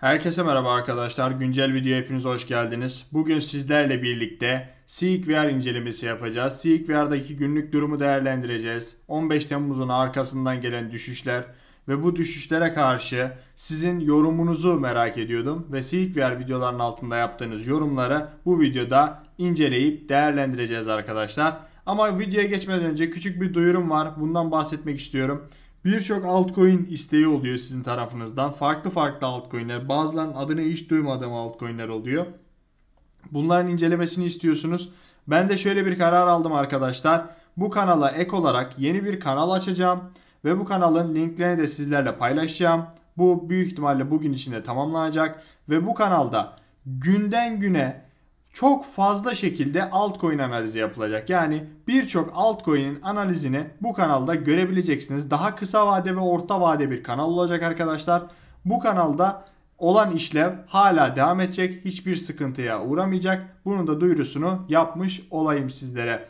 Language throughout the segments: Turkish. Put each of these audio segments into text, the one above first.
Herkese merhaba arkadaşlar. Güncel videoya hepiniz hoş geldiniz. Bugün sizlerle birlikte Seekvr incelemesi yapacağız. Seekvr'daki günlük durumu değerlendireceğiz. 15 Temmuz'un arkasından gelen düşüşler ve bu düşüşlere karşı sizin yorumunuzu merak ediyordum ve Seekvr videolarının altında yaptığınız yorumları bu videoda inceleyip değerlendireceğiz arkadaşlar. Ama videoya geçmeden önce küçük bir duyurum var. Bundan bahsetmek istiyorum. Birçok altcoin isteği oluyor sizin tarafınızdan. Farklı farklı altcoinler. Bazılarının adını hiç duymadığım altcoinler oluyor. Bunların incelemesini istiyorsunuz. Ben de şöyle bir karar aldım arkadaşlar. Bu kanala ek olarak yeni bir kanal açacağım. Ve bu kanalın linklerini de sizlerle paylaşacağım. Bu büyük ihtimalle bugün içinde tamamlanacak. Ve bu kanalda günden güne çok fazla şekilde altcoin analizi yapılacak. Yani birçok altcoin'in analizini bu kanalda görebileceksiniz. Daha kısa vade ve orta vade bir kanal olacak arkadaşlar. Bu kanalda olan işlev hala devam edecek. Hiçbir sıkıntıya uğramayacak. Bunun da duyurusunu yapmış olayım sizlere.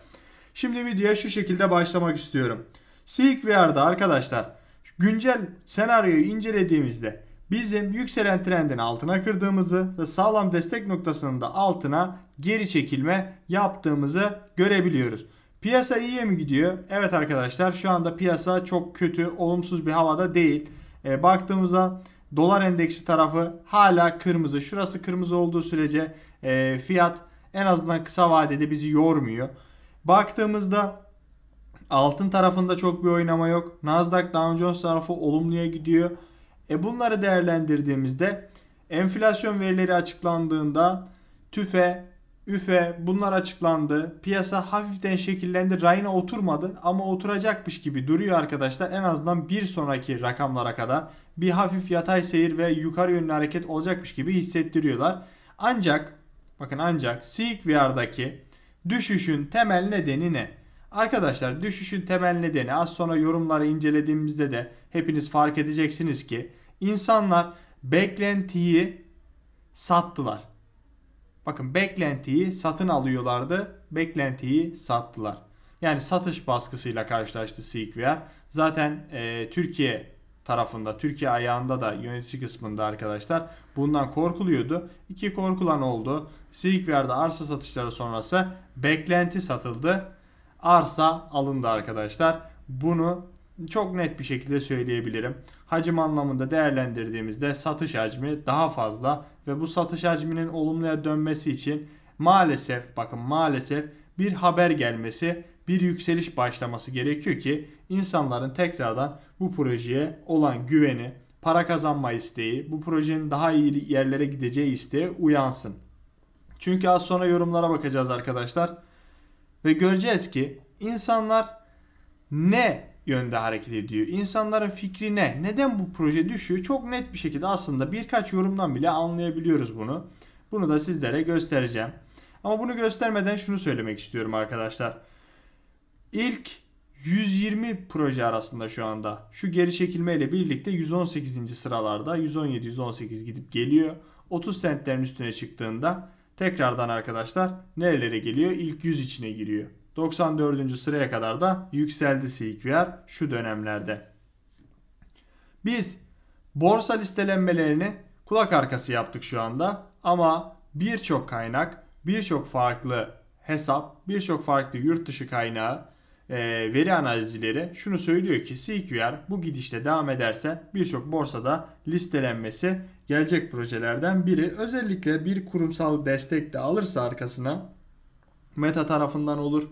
Şimdi videoya şu şekilde başlamak istiyorum. SeekVR'da arkadaşlar güncel senaryoyu incelediğimizde Bizim yükselen trendin altına kırdığımızı ve sağlam destek noktasının da altına geri çekilme yaptığımızı görebiliyoruz. Piyasa iyiye mi gidiyor? Evet arkadaşlar şu anda piyasa çok kötü, olumsuz bir havada değil. E, baktığımızda dolar endeksi tarafı hala kırmızı. Şurası kırmızı olduğu sürece e, fiyat en azından kısa vadede bizi yormuyor. Baktığımızda altın tarafında çok bir oynama yok. Nasdaq Dow Jones tarafı olumluya gidiyor. E bunları değerlendirdiğimizde enflasyon verileri açıklandığında tüfe, üfe bunlar açıklandı. Piyasa hafiften şekillendi. Rayına oturmadı ama oturacakmış gibi duruyor arkadaşlar. En azından bir sonraki rakamlara kadar bir hafif yatay seyir ve yukarı yönlü hareket olacakmış gibi hissettiriyorlar. Ancak bakın ancak CQR'daki e düşüşün temel nedeni ne? Arkadaşlar düşüşün temel nedeni az sonra yorumları incelediğimizde de hepiniz fark edeceksiniz ki İnsanlar beklentiyi sattılar. Bakın beklentiyi satın alıyorlardı. Beklentiyi sattılar. Yani satış baskısıyla karşılaştı CQR. Zaten e, Türkiye tarafında, Türkiye ayağında da yönetici kısmında arkadaşlar bundan korkuluyordu. İki korkulan oldu. CQR'da arsa satışları sonrası beklenti satıldı. Arsa alındı arkadaşlar. Bunu çok net bir şekilde söyleyebilirim. Hacim anlamında değerlendirdiğimizde satış hacmi daha fazla ve bu satış hacminin olumluya dönmesi için maalesef bakın maalesef bir haber gelmesi, bir yükseliş başlaması gerekiyor ki insanların tekrardan bu projeye olan güveni, para kazanma isteği, bu projenin daha iyi yerlere gideceği isteği uyansın. Çünkü az sonra yorumlara bakacağız arkadaşlar. Ve göreceğiz ki insanlar ne yönde hareket ediyor. İnsanların fikrine neden bu proje düşüyor çok net bir şekilde aslında birkaç yorumdan bile anlayabiliyoruz bunu. Bunu da sizlere göstereceğim. Ama bunu göstermeden şunu söylemek istiyorum arkadaşlar. İlk 120 proje arasında şu anda. Şu geri çekilmeyle birlikte 118. sıralarda 117-118 gidip geliyor. 30 sentlerin üstüne çıktığında tekrardan arkadaşlar nerelere geliyor? İlk 100 içine giriyor. 94. sıraya kadar da yükseldi CQR şu dönemlerde. Biz borsa listelenmelerini kulak arkası yaptık şu anda ama birçok kaynak, birçok farklı hesap, birçok farklı yurt dışı kaynağı e, veri analizcileri şunu söylüyor ki CQR bu gidişle devam ederse birçok borsada listelenmesi gelecek projelerden biri. Özellikle bir kurumsal destek de alırsa arkasına Meta tarafından olur.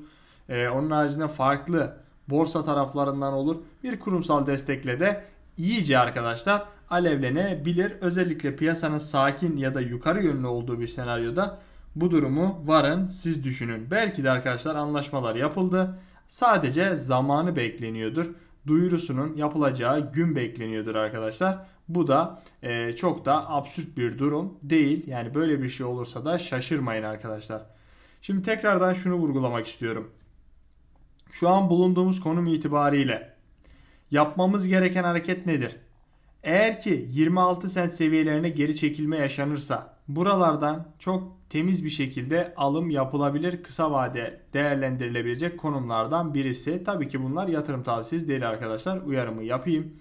Ee, onun haricinde farklı borsa taraflarından olur. Bir kurumsal destekle de iyice arkadaşlar alevlenebilir. Özellikle piyasanın sakin ya da yukarı yönlü olduğu bir senaryoda bu durumu varın siz düşünün. Belki de arkadaşlar anlaşmalar yapıldı. Sadece zamanı bekleniyordur. Duyurusunun yapılacağı gün bekleniyordur arkadaşlar. Bu da e, çok da absürt bir durum değil. Yani böyle bir şey olursa da şaşırmayın arkadaşlar. Şimdi tekrardan şunu vurgulamak istiyorum. Şu an bulunduğumuz konum itibariyle yapmamız gereken hareket nedir? Eğer ki 26 sent seviyelerine geri çekilme yaşanırsa buralardan çok temiz bir şekilde alım yapılabilir kısa vade değerlendirilebilecek konumlardan birisi. Tabii ki bunlar yatırım tavsiyesi değil arkadaşlar uyarımı yapayım.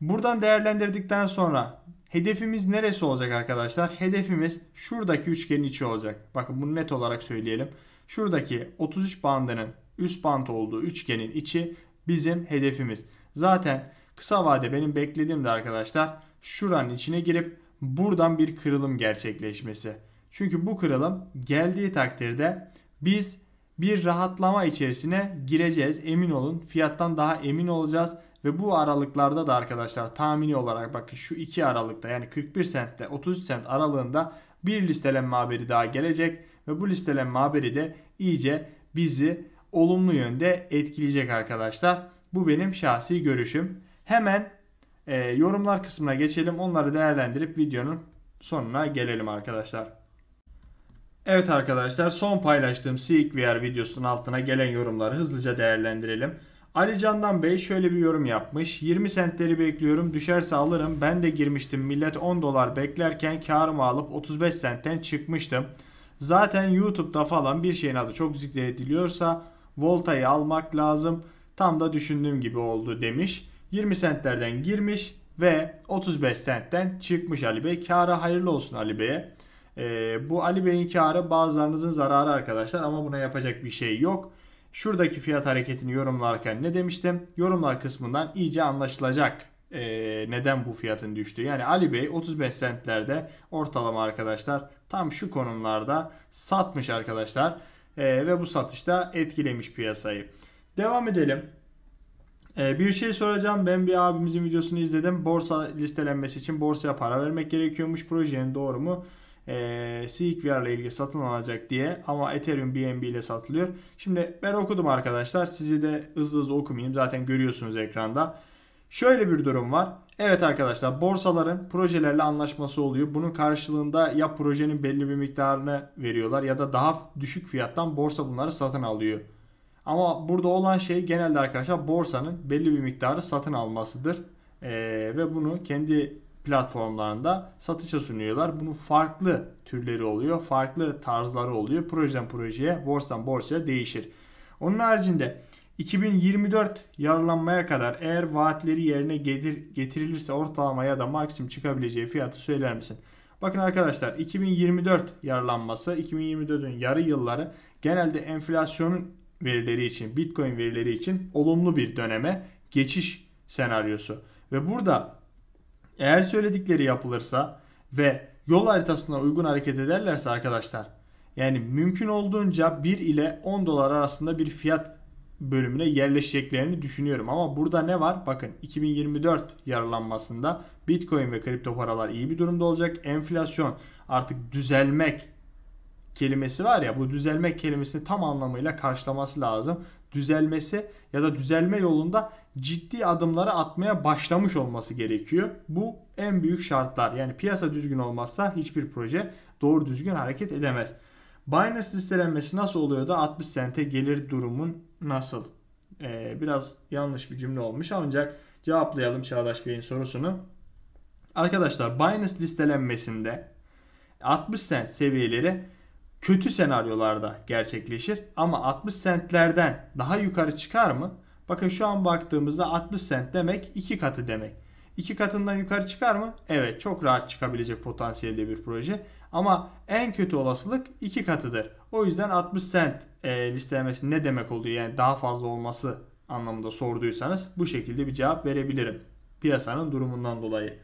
Buradan değerlendirdikten sonra Hedefimiz neresi olacak arkadaşlar? Hedefimiz şuradaki üçgenin içi olacak. Bakın bunu net olarak söyleyelim. Şuradaki 33 bandının üst bant olduğu üçgenin içi bizim hedefimiz. Zaten kısa vade benim beklediğim de arkadaşlar şuranın içine girip buradan bir kırılım gerçekleşmesi. Çünkü bu kırılım geldiği takdirde biz bir rahatlama içerisine gireceğiz. Emin olun fiyattan daha emin olacağız ve bu aralıklarda da arkadaşlar tahmini olarak bakın şu iki aralıkta yani 41 sentte 33 sent aralığında bir listelenme haberi daha gelecek. Ve bu listelenme haberi de iyice bizi olumlu yönde etkileyecek arkadaşlar. Bu benim şahsi görüşüm. Hemen e, yorumlar kısmına geçelim. Onları değerlendirip videonun sonuna gelelim arkadaşlar. Evet arkadaşlar son paylaştığım CXVR videosunun altına gelen yorumları hızlıca değerlendirelim. Ali Candan Bey şöyle bir yorum yapmış. 20 sentleri bekliyorum düşerse alırım. Ben de girmiştim millet 10 dolar beklerken karımı alıp 35 sentten çıkmıştım. Zaten YouTube'da falan bir şeyin adı çok zikrediliyorsa Volta'yı almak lazım. Tam da düşündüğüm gibi oldu demiş. 20 sentlerden girmiş ve 35 sentten çıkmış Ali Bey. Kârı hayırlı olsun Ali Bey'e. Ee, bu Ali Bey'in kârı bazılarınızın zararı arkadaşlar ama buna yapacak bir şey yok. Şuradaki fiyat hareketini yorumlarken ne demiştim? Yorumlar kısmından iyice anlaşılacak e, neden bu fiyatın düştüğü. Yani Ali Bey 35 sentlerde ortalama arkadaşlar tam şu konumlarda satmış arkadaşlar. E, ve bu satışta etkilemiş piyasayı. Devam edelim. Ee, bir şey soracağım. Ben bir abimizin videosunu izledim. Borsa listelenmesi için borsaya para vermek gerekiyormuş. Projenin doğru mu? Ee, e, Seekvr ile ilgili satın alacak diye ama Ethereum BNB ile satılıyor. Şimdi ben okudum arkadaşlar. Sizi de hızlı hızlı okumayayım. Zaten görüyorsunuz ekranda. Şöyle bir durum var. Evet arkadaşlar borsaların projelerle anlaşması oluyor. Bunun karşılığında ya projenin belli bir miktarını veriyorlar ya da daha düşük fiyattan borsa bunları satın alıyor. Ama burada olan şey genelde arkadaşlar borsanın belli bir miktarı satın almasıdır. Ee, ve bunu kendi platformlarında satışa sunuyorlar. Bunun farklı türleri oluyor, farklı tarzları oluyor. Projeden projeye, borsadan borsaya değişir. Onun haricinde 2024 yararlanmaya kadar eğer vaatleri yerine getir, getirilirse ortalama ya da maksimum çıkabileceği fiyatı söyler misin? Bakın arkadaşlar 2024 yararlanması 2024'ün yarı yılları genelde enflasyonun verileri için Bitcoin verileri için olumlu bir döneme geçiş senaryosu. Ve burada eğer söyledikleri yapılırsa ve yol haritasına uygun hareket ederlerse arkadaşlar yani mümkün olduğunca 1 ile 10 dolar arasında bir fiyat bölümüne yerleşeceklerini düşünüyorum. Ama burada ne var? Bakın 2024 yararlanmasında Bitcoin ve kripto paralar iyi bir durumda olacak. Enflasyon artık düzelmek kelimesi var ya bu düzelmek kelimesini tam anlamıyla karşılaması lazım. Düzelmesi ya da düzelme yolunda ciddi adımları atmaya başlamış olması gerekiyor. Bu en büyük şartlar. Yani piyasa düzgün olmazsa hiçbir proje doğru düzgün hareket edemez. Binance listelenmesi nasıl oluyor da 60 sente gelir durumun nasıl? Ee, biraz yanlış bir cümle olmuş ancak cevaplayalım Çağdaş Bey'in sorusunu. Arkadaşlar Binance listelenmesinde 60 sent seviyeleri kötü senaryolarda gerçekleşir ama 60 centlerden daha yukarı çıkar mı? Bakın şu an baktığımızda 60 cent demek 2 katı demek. 2 katından yukarı çıkar mı? Evet çok rahat çıkabilecek potansiyelde bir proje. Ama en kötü olasılık 2 katıdır. O yüzden 60 cent e, listelemesi ne demek oluyor? Yani daha fazla olması anlamında sorduysanız bu şekilde bir cevap verebilirim. Piyasanın durumundan dolayı.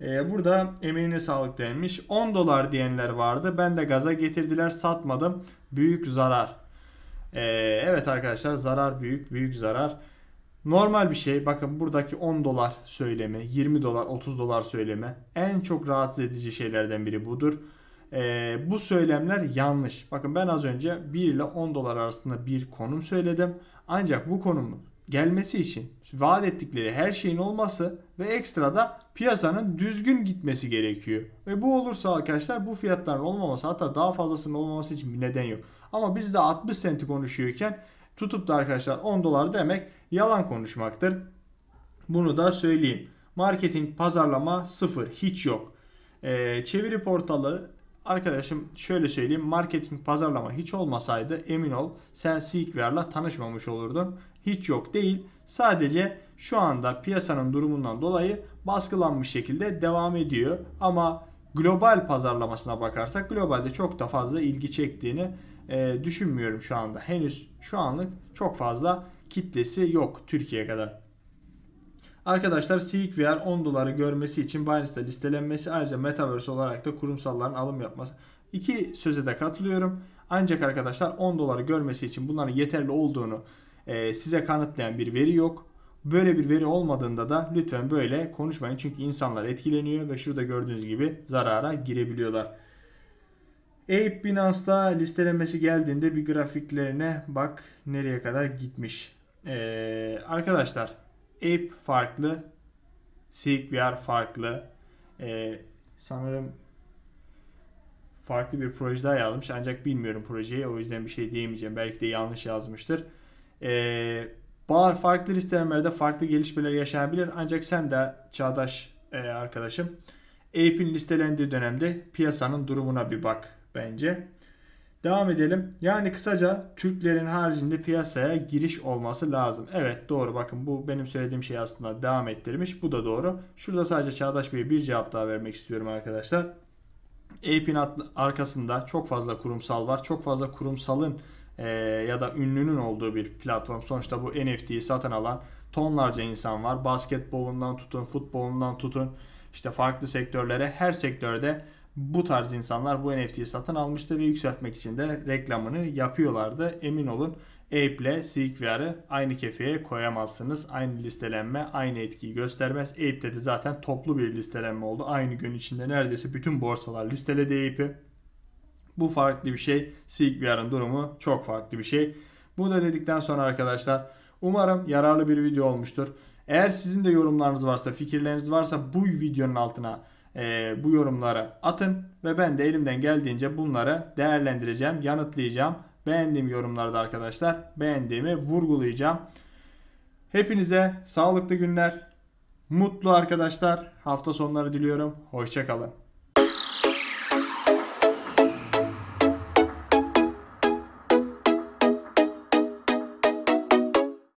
Ee, burada emeğine sağlık denmiş. 10 dolar diyenler vardı. Ben de gaza getirdiler satmadım. Büyük zarar. Ee, evet arkadaşlar zarar büyük büyük zarar. Normal bir şey. Bakın buradaki 10 dolar söyleme, 20 dolar, 30 dolar söyleme en çok rahatsız edici şeylerden biri budur. Ee, bu söylemler yanlış. Bakın ben az önce 1 ile 10 dolar arasında bir konum söyledim. Ancak bu konumun gelmesi için vaat ettikleri her şeyin olması ve ekstra da piyasanın düzgün gitmesi gerekiyor. Ve bu olursa arkadaşlar bu fiyatların olmaması hatta daha fazlasının olmaması için bir neden yok. Ama biz de 60 senti konuşuyorken tutup da arkadaşlar 10 dolar demek yalan konuşmaktır. Bunu da söyleyeyim. Marketing, pazarlama sıfır, hiç yok. Ee, çeviri portalı arkadaşım şöyle söyleyeyim. Marketing, pazarlama hiç olmasaydı emin ol sen Seekver'la tanışmamış olurdun. Hiç yok değil. Sadece şu anda piyasanın durumundan dolayı baskılanmış şekilde devam ediyor. Ama global pazarlamasına bakarsak globalde çok da fazla ilgi çektiğini e, düşünmüyorum şu anda. Henüz şu anlık çok fazla kitlesi yok Türkiye kadar. Arkadaşlar Seek VR 10 doları görmesi için Binance'da listelenmesi ayrıca Metaverse olarak da kurumsalların alım yapması. İki söze de katılıyorum. Ancak arkadaşlar 10 doları görmesi için bunların yeterli olduğunu e, size kanıtlayan bir veri yok. Böyle bir veri olmadığında da lütfen böyle konuşmayın. Çünkü insanlar etkileniyor ve şurada gördüğünüz gibi zarara girebiliyorlar. Ape Binance'da listelenmesi geldiğinde bir grafiklerine bak nereye kadar gitmiş. Ee, arkadaşlar Ape farklı, Silkwear farklı. Ee, sanırım farklı bir proje daha yazmış ancak bilmiyorum projeyi o yüzden bir şey diyemeyeceğim. Belki de yanlış yazmıştır. Eee Bahar farklı listelerde farklı gelişmeler yaşanabilir ancak sen de çağdaş e, arkadaşım APE'in listelendiği dönemde piyasanın durumuna bir bak bence. Devam edelim. Yani kısaca Türklerin haricinde piyasaya giriş olması lazım. Evet doğru bakın bu benim söylediğim şey aslında devam ettirmiş. Bu da doğru. Şurada sadece Çağdaş Bey'e bir cevap daha vermek istiyorum arkadaşlar. AP'in arkasında çok fazla kurumsal var. Çok fazla kurumsalın e, ya da ünlünün olduğu bir platform. Sonuçta bu NFT'yi satın alan tonlarca insan var. Basketbolundan tutun, futbolundan tutun işte farklı sektörlere her sektörde bu tarz insanlar bu NFT'yi satın almıştı ve yükseltmek için de reklamını yapıyorlardı. Emin olun Ape ile Seekver'ı aynı kefeye koyamazsınız. Aynı listelenme aynı etkiyi göstermez. Ape'de de zaten toplu bir listelenme oldu. Aynı gün içinde neredeyse bütün borsalar listeledi Ape'i. Bu farklı bir şey. SeekVR'ın durumu çok farklı bir şey. Bu da dedikten sonra arkadaşlar umarım yararlı bir video olmuştur. Eğer sizin de yorumlarınız varsa, fikirleriniz varsa bu videonun altına e, bu yorumlara atın ve ben de elimden geldiğince bunları değerlendireceğim, yanıtlayacağım. Beğendiğim yorumlarda arkadaşlar beğendiğimi vurgulayacağım. Hepinize sağlıklı günler, mutlu arkadaşlar. Hafta sonları diliyorum. Hoşçakalın.